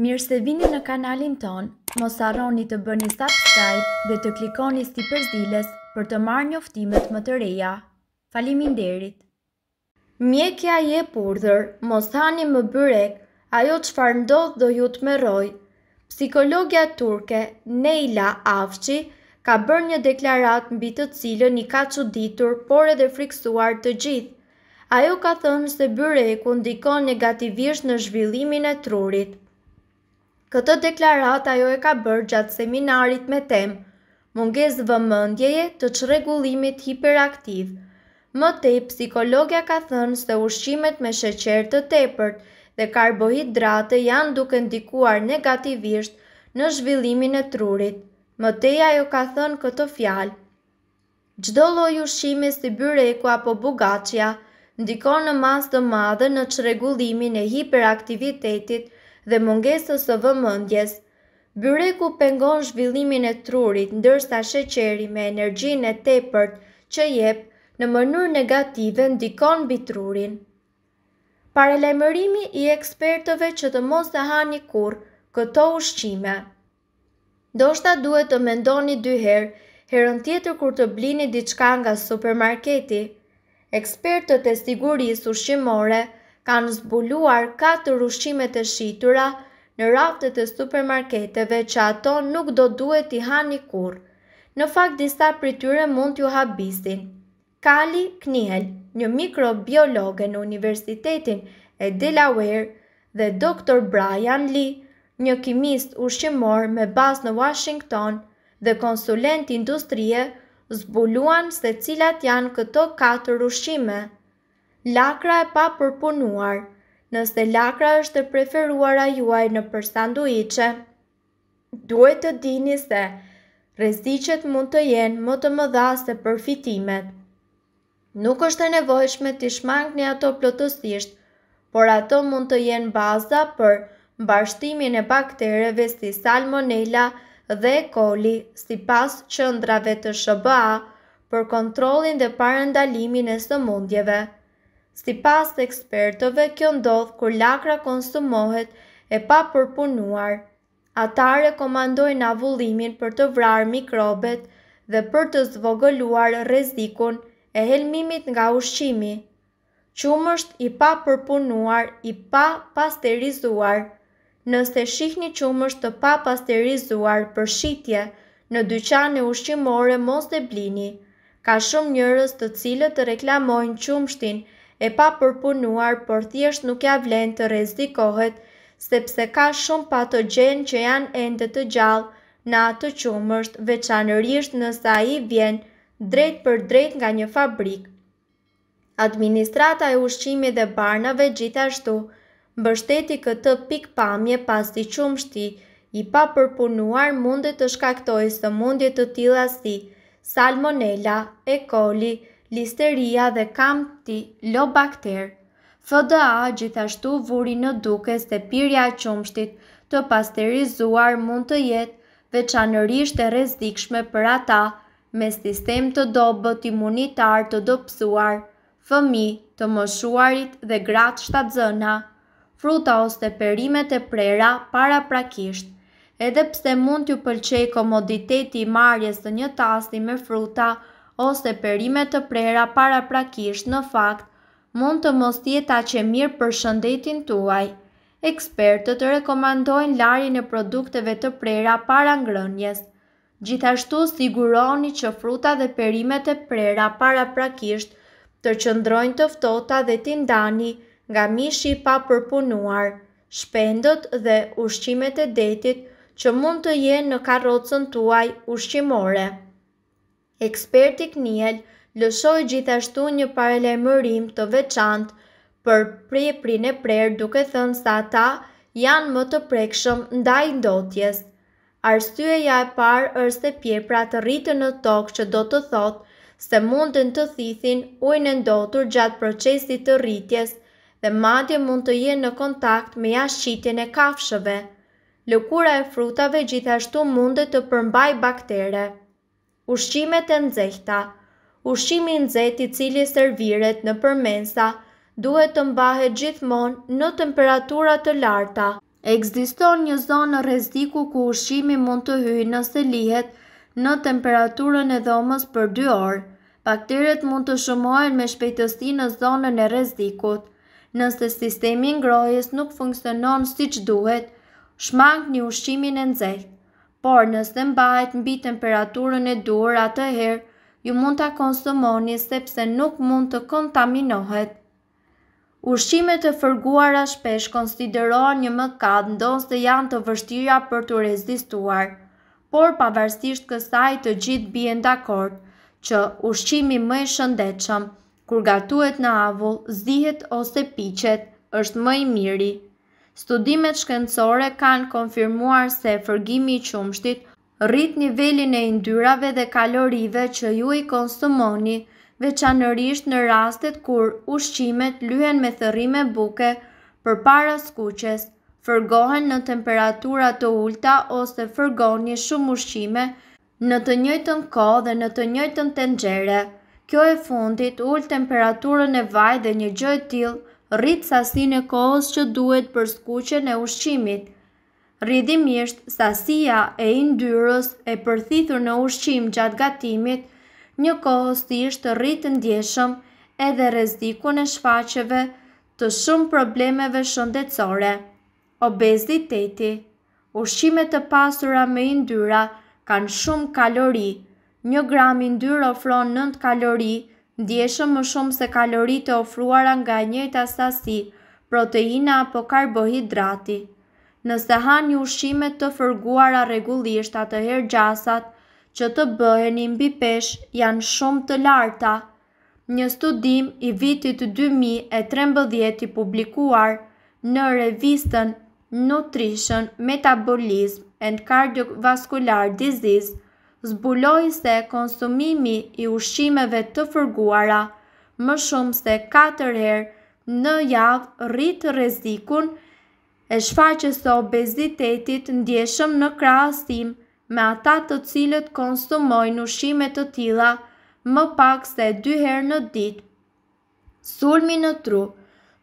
Mirë se vini në kanalin ton, mos arroni të bëni subscribe dhe të klikoni si përzilës për të marrë njoftimet më të reja. Falimin derit! Mjekja je purdhër, mos hani më bërek, ajo që farë ndodhë do ju të meroj. Psikologja turke, Neila Afqi, ka bërë një deklarat mbi të cilën i ka që ditur, por edhe friksuar të gjithë. Ajo ka thënë se bëreku ndikon negativisht në zhvillimin e trurit. Këtë deklarat ajo e ka bërë gjatë seminarit me tem, munges vëmëndjeje të qregullimit hiperaktiv. Më tej, psikologja ka thënë se ushqimet me sheqer të tepërt dhe karbohidrate janë duke ndikuar negativisht në zhvillimin e trurit. Më tej, ajo ka thënë këtë fjalë. Gjdo loj ushqime si bëreku apo bugacja, ndikon në mas të madhe në qregullimin e hiperaktivitetit, dhe mungesës së vëmëndjes. Byreku pengon zhvillimin e trurit, ndërsa sheqeri me energjin e tepërt që jep në mënur negative ndikon trurin. Parelemërimi i ekspertëve që të mos të hani një kur këto ushqime. Do shta duhet të mendoni herë, herën tjetër kur të blini diçka nga supermarketi. Ekspertët e sigurisë ushqimore, kanë zbuluar 4 ushqimet e shitura në raftet e supermarketeve që ato nuk do duhet i hani kur. Në fakt disa prityre mund t'ju habisin. Kali Kniel, një mikrobiologe në Universitetin e Delaware dhe Dr. Brian Lee, një kimist ushqimor me bazë në Washington dhe konsulent industrie, zbuluan se cilat janë këto 4 ushqime lakra e pa përpunuar, nëse lakra është e preferuara juaj në për sanduiqe. Duhet të dini se rreziqet mund të jenë më të mëdha se përfitimet. Nuk është e nevojshme të shmangni ato plotësisht, por ato mund të jenë baza për mbashtimin e baktereve si salmonella dhe e koli si pas qëndrave të shëbëa për kontrolin dhe parendalimin e së mundjeve. Si pas të ekspertëve, kjo ndodhë kur lakra konsumohet e pa përpunuar. Ata rekomandojnë avullimin për të vrar mikrobet dhe për të zvogëluar rezikun e helmimit nga ushqimi. Qumë është i pa përpunuar, i pa pasterizuar. Nëse shihni qumë është të pa pasterizuar për shqitje në dyqane ushqimore mos dhe blini, ka shumë njërës të cilët të reklamojnë qumështin e pa përpunuar, për thjesht nuk ja vlen të rezikohet, sepse ka shumë pato gjenë që janë endet të gjallë në atë qumësht, veçanërrisht nësa i vjen drejt për drejt nga një fabrik. Administrata e ushqimi dhe barnave gjithashtu, mbështeti këtë pik pamje pas të qumështi, i pa përpunuar mundet të shkaktoj së mundet të tila si salmonella, e koli, listeria dhe kamti lobakter. FDA gjithashtu vuri në duke se pirja qumshtit të pasterizuar mund të jetë veçanërisht e rezikshme për ata me sistem të dobët imunitar të dopsuar, fëmi të moshuarit dhe gratë shtatëzëna, fruta ose perimet e prera para prakisht. Edhe pse mund t'ju pëlqej komoditeti i marrjes të një tasti me fruta, ose perimet të prera para prakisht në fakt, mund të mos tjeta që mirë për shëndetin tuaj. Ekspertët të rekomandojnë lari në produkteve të prera para ngrënjes. Gjithashtu siguroni që fruta dhe perimet e prera para prakisht të qëndrojnë tëftota dhe tindani nga mishi pa përpunuar, shpendot dhe ushqimet e detit që mund të jenë në karocën tuaj ushqimore eksperti Kniel lëshoj gjithashtu një parelemërim të veçant për preprin e prerë duke thënë sa ta janë më të prekshëm ndaj ndotjes. Arsyeja e parë është se pjepra të rritë në tokë që do të thotë se mundën të thithin ujnë e ndotur gjatë procesit të rritjes dhe madje mund të jenë në kontakt me jashqitin e kafshëve. Lëkura e frutave gjithashtu mundet të përmbaj baktere ushqimet e nxehta. Ushqimi i nxehtë i cili serviret në përmensa duhet të mbahet gjithmonë në temperatura të larta. Ekziston një zonë rreziku ku ushqimi mund të hyjë nëse lihet në temperaturën e dhomës për 2 orë. Bakteret mund të shumohen me shpejtësi në zonën e rrezikut. Nëse sistemi ngrohjes nuk funksionon siç duhet, shmang një ushqimin e nxehtë por nëse mbahet mbi temperaturën e duhur atëherë, ju mund ta konsumoni sepse nuk mund të kontaminohet. Ushqimet e fërguara shpesh konsiderohen një mëkat ndonse janë të vështira për të rezistuar, por pavarësisht kësaj të gjithë bien dakord që ushqimi më i shëndetshëm kur gatuhet në avull, zihet ose piqet, është më i miri. Studimet shkencore kanë konfirmuar se fërgimi i qumshtit rrit nivelin e yndyrave dhe kalorive që ju i konsumoni, veçanërisht në rastet kur ushqimet lyhen me thërrime buke përpara skuqes, fërgohen në temperatura të ulta ose një shumë ushqime në të njëjtën kohë dhe në të njëjtën tenxhere. Kjo e fundit ul temperaturën e vaj dhe një gjë e rritë sasin e kohës që duhet për skuqen e ushqimit. Rridimisht, sasia e indyros e përthithur në ushqim gjatë gatimit, një kohës të ishtë rritë ndjeshëm edhe rezikun e shfaqeve të shumë problemeve shëndetsore. Obeziteti Ushqimet të pasura me indyra kanë shumë kalori. Një gram indyrë ofron 9 kalori, ndjeshëm më shumë se kalorit e ofruara nga njëjtë asasi, proteina apo karbohidrati. Nëse ha një ushqime të fërguara rregullisht atëherë gjasat që të bëheni mbi pesh janë shumë të larta. Një studim i vitit 2013 i publikuar në revistën Nutrition, Metabolism and Cardiovascular Disease zbuloi se konsumimi i ushqimeve të fërguara më shumë se 4 herë në javë rritë rezikun e shfaqës të obezitetit ndjeshëm në krahasim me ata të cilët konsumojnë ushqime të tilla më pak se 2 herë në ditë. Sulmi në tru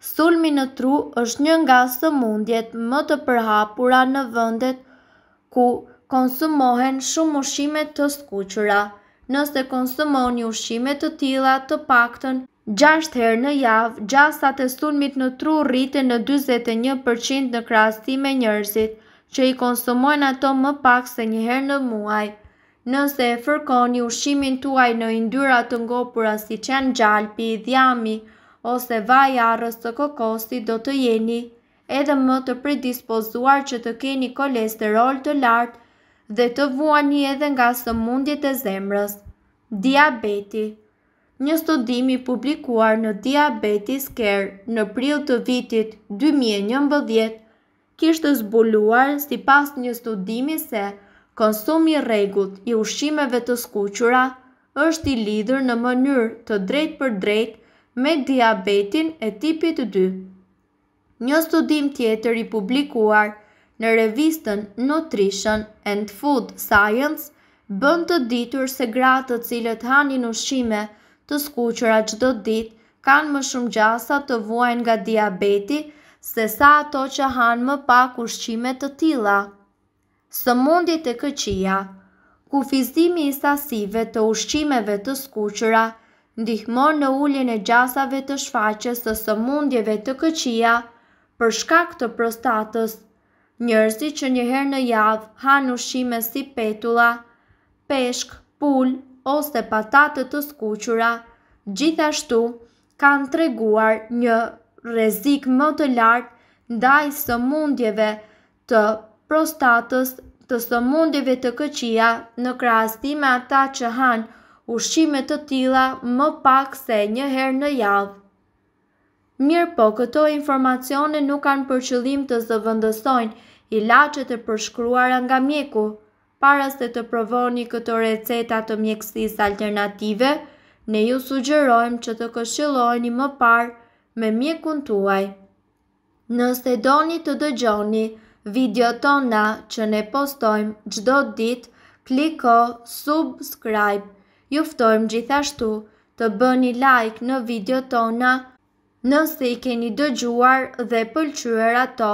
Sulmi në tru është një nga sëmundjet më të përhapura në vëndet ku konsumohen shumë ushqime të skuqura. Nëse konsumoni ushqime të tilla të paktën 6 herë në javë, gjasat e sulmit në tru rriten në 41% në krahasim me njerëzit që i konsumojnë ato më pak se një herë në muaj. Nëse e fërkoni ushqimin tuaj në yndyra të ngopura si qenë gjalpi, dhjami ose vaj arrës të kokosti do të jeni edhe më të predispozuar që të keni kolesterol të lartë dhe të vuani edhe nga sëmundjet e zemrës. Diabeti Një studimi publikuar në Diabetes Care në prill të vitit 2011 kishtë zbuluar si pas një studimi se konsumi regut i ushimeve të skuqura është i lidhër në mënyrë të drejt për drejt me diabetin e tipit 2. Një studim tjetër i publikuar në revistën Nutrition and Food Science, bënd të ditur se gratë të cilët hanin ushqime të skuqëra qdo ditë kanë më shumë gjasa të vuajnë nga diabeti se sa ato që hanë më pak ushqime të tila. Së mundit e këqia, kufizimi i sasive të ushqimeve të skuqëra ndihmon në ullin e gjasave të shfaqes të së mundjeve të këqia për shkak të prostatës Njërësi që njëherë në javë han ushqime si petula, peshk, pull, ose patatët të skuqura, gjithashtu kanë treguar një rezik më të lartë ndaj së mundjeve të prostatës, të së mundjeve të këqia në krastime ata që hanë ushqime të tila më pak se njëherë në javë. Mirë po, këto informacione nuk kanë përqëllim të zëvëndësojnë ilaqet e përshkruara nga mjeku. Para se të provoni këto receta të mjekësis alternative, ne ju sugjerojmë që të këshilojni më parë me mjekun tuaj. Nëse doni të dëgjoni video tona që ne postojmë gjdo dit, kliko subscribe. Juftojmë gjithashtu të bëni like në video tona nëse i keni dëgjuar dhe pëlqyër ato.